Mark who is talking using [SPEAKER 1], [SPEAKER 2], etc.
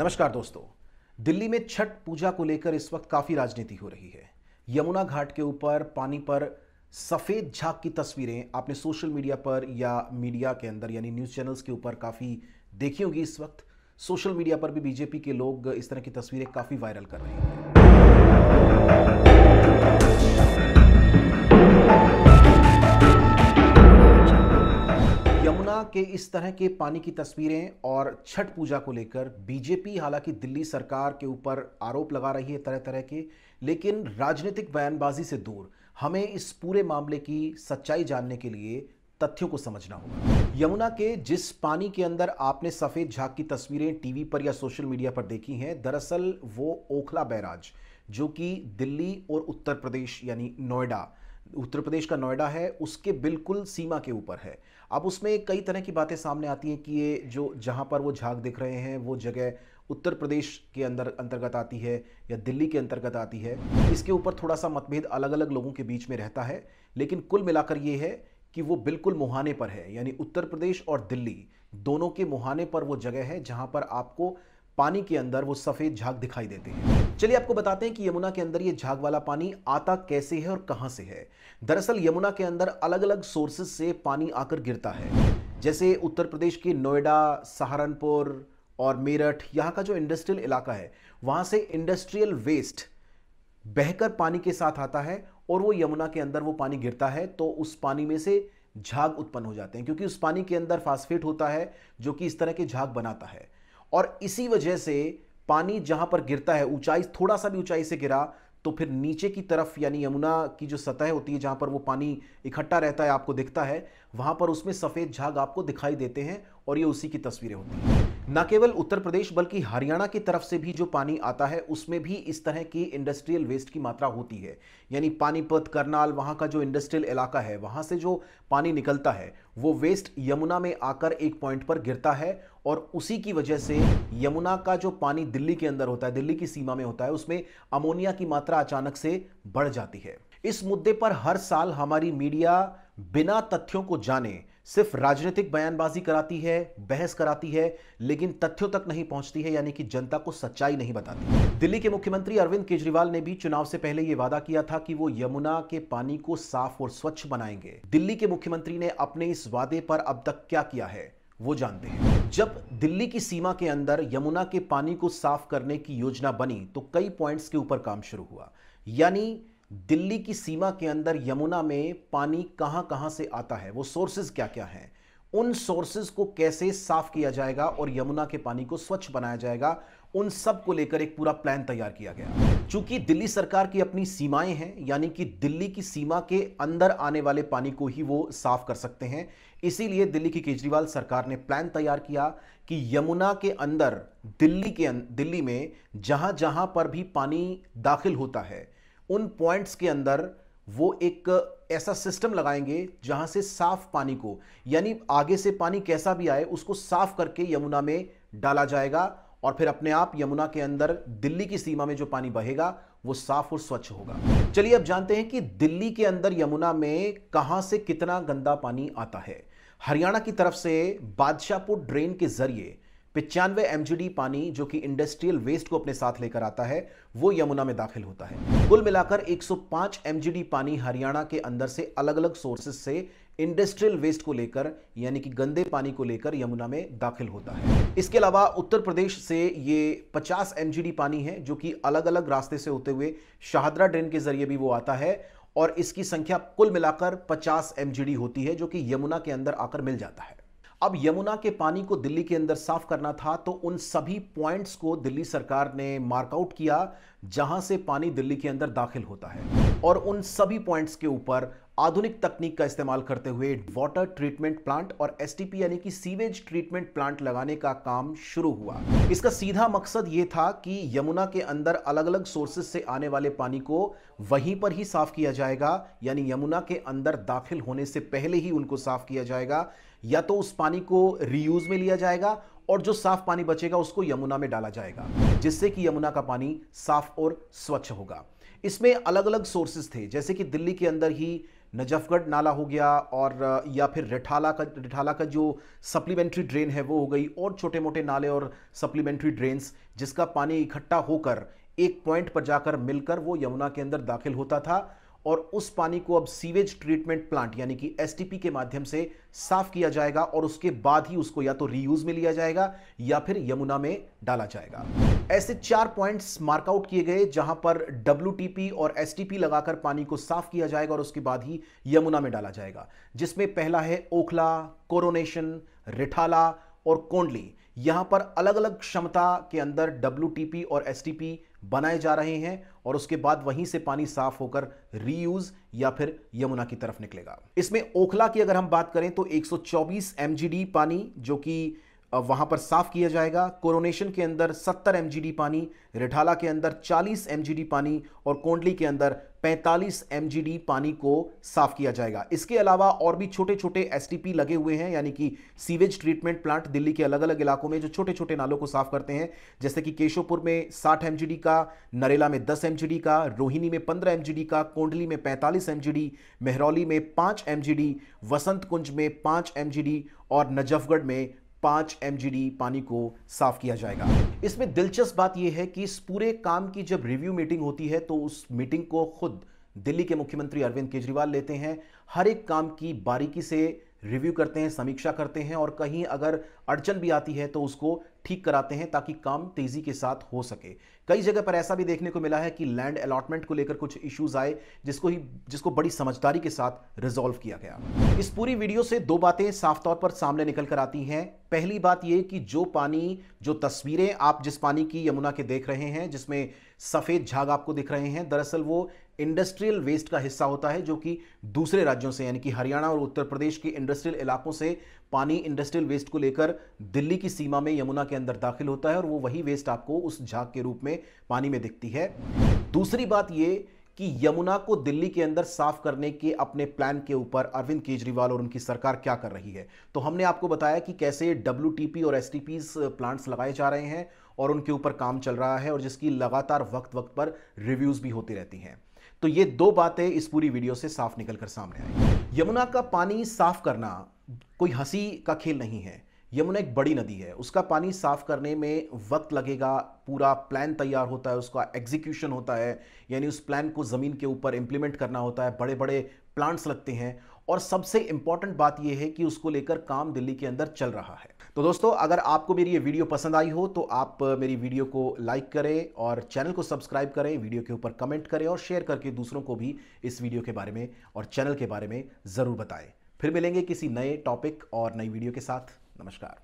[SPEAKER 1] नमस्कार दोस्तों दिल्ली में छठ पूजा को लेकर इस वक्त काफी राजनीति हो रही है यमुना घाट के ऊपर पानी पर सफेद झाग की तस्वीरें आपने सोशल मीडिया पर या मीडिया के अंदर यानी न्यूज चैनल्स के ऊपर काफी देखी होगी इस वक्त सोशल मीडिया पर भी बीजेपी के लोग इस तरह की तस्वीरें काफी वायरल कर रहे हैं के इस तरह के पानी की तस्वीरें और छठ पूजा को लेकर बीजेपी हालांकि दिल्ली सरकार के ऊपर आरोप लगा रही है तरह तरह के लेकिन राजनीतिक बयानबाजी से दूर हमें इस पूरे मामले की सच्चाई जानने के लिए तथ्यों को समझना होगा यमुना के जिस पानी के अंदर आपने सफ़ेद झाग की तस्वीरें टीवी पर या सोशल मीडिया पर देखी हैं दरअसल वो ओखला बैराज जो कि दिल्ली और उत्तर प्रदेश यानी नोएडा उत्तर प्रदेश का नोएडा है उसके बिल्कुल सीमा के ऊपर है अब उसमें कई तरह की बातें सामने आती हैं कि ये जो जहाँ पर वो झाग दिख रहे हैं वो जगह उत्तर प्रदेश के अंदर अंतर्गत आती है या दिल्ली के अंतर्गत आती है इसके ऊपर थोड़ा सा मतभेद अलग अलग लोगों के बीच में रहता है लेकिन कुल मिलाकर ये है कि वो बिल्कुल मुहाने पर है यानी उत्तर प्रदेश और दिल्ली दोनों के मुहाने पर वो जगह है जहाँ पर आपको पानी के अंदर वो सफेद झाग दिखाई देते हैं चलिए आपको बताते हैं कि यमुना के अंदर ये झाग वाला पानी आता कैसे है और कहां से है दरअसल यमुना के अंदर अलग अलग सोर्सेज से पानी आकर गिरता है जैसे उत्तर प्रदेश के नोएडा सहारनपुर और मेरठ यहाँ का जो इंडस्ट्रियल इलाका है वहां से इंडस्ट्रियल वेस्ट बहकर पानी के साथ आता है और वो यमुना के अंदर वो पानी गिरता है तो उस पानी में से झाग उत्पन्न हो जाते हैं क्योंकि उस पानी के अंदर फास्फेट होता है जो कि इस तरह के झाग बनाता है और इसी वजह से पानी जहां पर गिरता है ऊंचाई थोड़ा सा भी ऊंचाई से गिरा तो फिर नीचे की तरफ यानी यमुना की जो सतह होती है जहां पर वो पानी इकट्ठा रहता है आपको दिखता है वहां पर उसमें सफ़ेद झाग आपको दिखाई देते हैं और ये उसी की तस्वीरें होती हैं न केवल उत्तर प्रदेश बल्कि हरियाणा की तरफ से भी जो पानी आता है उसमें भी इस तरह की इंडस्ट्रियल वेस्ट की मात्रा होती है यानी पानीपत करनाल वहाँ का जो इंडस्ट्रियल इलाका है वहाँ से जो पानी निकलता है वो वेस्ट यमुना में आकर एक पॉइंट पर गिरता है और उसी की वजह से यमुना का जो पानी दिल्ली के अंदर होता है दिल्ली की सीमा में होता है उसमें अमोनिया की मात्रा अचानक से बढ़ जाती है इस मुद्दे पर हर साल हमारी मीडिया बिना तथ्यों को जाने सिर्फ राजनीतिक बयानबाजी कराती है बहस कराती है लेकिन तथ्यों तक नहीं पहुंचती है यानी कि जनता को सच्चाई नहीं बताती दिल्ली के मुख्यमंत्री अरविंद केजरीवाल ने भी चुनाव से पहले यह वादा किया था कि वो यमुना के पानी को साफ और स्वच्छ बनाएंगे दिल्ली के मुख्यमंत्री ने अपने इस वादे पर अब तक क्या किया है वो जानते हैं जब दिल्ली की सीमा के अंदर यमुना के पानी को साफ करने की योजना बनी तो कई पॉइंट्स के ऊपर काम शुरू हुआ यानी दिल्ली की सीमा के अंदर यमुना में पानी कहां कहां से आता है वो सोर्सेज क्या क्या हैं उन सोर्सेज को कैसे साफ किया जाएगा और यमुना के पानी को स्वच्छ बनाया जाएगा उन सब को लेकर एक पूरा प्लान तैयार किया गया चूंकि दिल्ली सरकार की अपनी सीमाएं हैं यानी कि दिल्ली की सीमा के अंदर आने वाले पानी को ही वो साफ कर सकते हैं इसीलिए दिल्ली की केजरीवाल सरकार ने प्लान तैयार किया कि यमुना के अंदर दिल्ली के अं-, दिल्ली में जहां जहां पर भी पानी दाखिल होता है उन पॉइंट्स के अंदर वो एक ऐसा सिस्टम लगाएंगे जहां से साफ पानी को यानी आगे से पानी कैसा भी आए उसको साफ करके यमुना में डाला जाएगा और फिर अपने आप यमुना के अंदर दिल्ली की सीमा में जो पानी बहेगा वो साफ और स्वच्छ होगा चलिए अब जानते हैं कि दिल्ली के अंदर यमुना में कहां से कितना गंदा पानी आता है हरियाणा की तरफ से बादशाहपुर ड्रेन के जरिए पिचानवे एम पानी जो कि इंडस्ट्रियल वेस्ट को अपने साथ लेकर आता है वो यमुना में दाखिल होता है कुल मिलाकर 105 एम पानी हरियाणा के अंदर से अलग अलग सोर्सेस से इंडस्ट्रियल वेस्ट को लेकर यानी कि गंदे पानी को लेकर यमुना में दाखिल होता है इसके अलावा उत्तर प्रदेश से ये 50 एम पानी है जो कि अलग अलग रास्ते से होते हुए शाहदरा ड्रेन के जरिए भी वो आता है और इसकी संख्या कुल मिलाकर 50 एम होती है जो कि यमुना के अंदर आकर मिल जाता है अब यमुना के पानी को दिल्ली के अंदर साफ करना था तो उन सभी पॉइंट्स को दिल्ली सरकार ने मार्कआउट किया जहां से पानी दिल्ली के अंदर दाखिल होता है और उन सभी पॉइंट्स के ऊपर आधुनिक तकनीक का इस्तेमाल करते हुए वाटर ट्रीटमेंट प्लांट और एस यानी कि सीवेज ट्रीटमेंट प्लांट लगाने का काम शुरू हुआ इसका सीधा मकसद ये था कि यमुना के अंदर अलग अलग सोर्सेज से आने वाले पानी को वहीं पर ही साफ किया जाएगा यानी यमुना के अंदर दाखिल होने से पहले ही उनको साफ किया जाएगा या तो उस पानी को रीयूज में लिया जाएगा और जो साफ पानी बचेगा उसको यमुना में डाला जाएगा जिससे कि यमुना का पानी साफ और स्वच्छ होगा इसमें अलग अलग सोर्सेज थे जैसे कि दिल्ली के अंदर ही नजफगढ़ नाला हो गया और या फिर रिठाला का रिठाला का जो सप्लीमेंट्री ड्रेन है वो हो गई और छोटे मोटे नाले और सप्लीमेंट्री ड्रेन्स जिसका पानी इकट्ठा होकर एक पॉइंट पर जाकर मिलकर वो यमुना के अंदर दाखिल होता था और उस पानी को अब सीवेज ट्रीटमेंट प्लांट यानी कि एसटीपी के माध्यम से साफ किया जाएगा और उसके बाद ही उसको या तो रीयूज में लिया जाएगा या फिर यमुना में डाला जाएगा ऐसे चार पॉइंट्स मार्कआउट किए गए जहां पर डब्ल्यू और एस लगाकर पानी को साफ किया जाएगा और उसके बाद ही यमुना में डाला जाएगा जिसमें पहला है ओखला कोरोनेशन रिठाला और कोंडली यहां पर अलग अलग क्षमता के अंदर डब्ल्यू और एस बनाए जा रहे हैं और उसके बाद वहीं से पानी साफ होकर रीयूज या फिर यमुना की तरफ निकलेगा इसमें ओखला की अगर हम बात करें तो 124 सौ पानी जो कि वहाँ पर साफ किया जाएगा कोरोनेशन के अंदर 70 एम पानी रिठाला के अंदर 40 एम पानी और कोंडली के अंदर 45 एम पानी को साफ किया जाएगा इसके अलावा और भी छोटे छोटे एस लगे हुए हैं यानी कि सीवेज ट्रीटमेंट प्लांट दिल्ली के अलग अलग इलाकों में जो छोटे छोटे नालों को साफ करते हैं जैसे कि केशोपुर में 60 एम का नरेला में 10 एम का रोहिणी में 15 एम का कोंडली में 45 एम मेहरौली में 5 एम वसंत कुंज में 5 एम और नजफगढ़ में पाँच एम पानी को साफ किया जाएगा इसमें दिलचस्प बात यह है कि इस पूरे काम की जब रिव्यू मीटिंग होती है तो उस मीटिंग को खुद दिल्ली के मुख्यमंत्री अरविंद केजरीवाल लेते हैं हर एक काम की बारीकी से रिव्यू करते हैं समीक्षा करते हैं और कहीं अगर अड़चन भी आती है तो उसको ठीक कराते हैं ताकि काम तेजी के साथ हो सके कई जगह पर ऐसा भी देखने को मिला है कि लैंड अलॉटमेंट को लेकर कुछ इश्यूज आए जिसको ही जिसको बड़ी समझदारी के साथ रिजॉल्व किया गया इस पूरी वीडियो से दो बातें साफ तौर पर सामने निकल कर आती हैं पहली बात यह कि जो पानी जो तस्वीरें आप जिस पानी की यमुना के देख रहे हैं जिसमें सफ़ेद झाग आपको दिख रहे हैं दरअसल वो इंडस्ट्रियल वेस्ट का हिस्सा होता है जो कि दूसरे राज्यों से यानी कि हरियाणा और उत्तर प्रदेश के इंडस्ट्रियल इलाकों से पानी इंडस्ट्रियल वेस्ट को लेकर दिल्ली की सीमा में यमुना के अंदर दाखिल होता है और वो वही वेस्ट आपको उस झाग के रूप में पानी में दिखती है दूसरी बात ये कि यमुना को दिल्ली के अंदर साफ करने के अपने प्लान के ऊपर अरविंद केजरीवाल और उनकी सरकार क्या कर रही है तो हमने आपको बताया कि कैसे डब्ल्यू और एस प्लांट्स लगाए जा रहे हैं और उनके ऊपर काम चल रहा है और जिसकी लगातार वक्त वक्त पर रिव्यूज़ भी होती रहती हैं तो ये दो बातें इस पूरी वीडियो से साफ निकलकर सामने आई यमुना का पानी साफ करना कोई हंसी का खेल नहीं है यमुना एक बड़ी नदी है उसका पानी साफ करने में वक्त लगेगा पूरा प्लान तैयार होता है उसका एग्जीक्यूशन होता है यानी उस प्लान को ज़मीन के ऊपर इम्प्लीमेंट करना होता है बड़े बड़े प्लांट्स लगते हैं और सबसे इंपॉर्टेंट बात यह है कि उसको लेकर काम दिल्ली के अंदर चल रहा है तो दोस्तों अगर आपको मेरी ये वीडियो पसंद आई हो तो आप मेरी वीडियो को लाइक करें और चैनल को सब्सक्राइब करें वीडियो के ऊपर कमेंट करें और शेयर करके दूसरों को भी इस वीडियो के बारे में और चैनल के बारे में ज़रूर बताएं फिर मिलेंगे किसी नए टॉपिक और नई वीडियो के साथ Namaskar.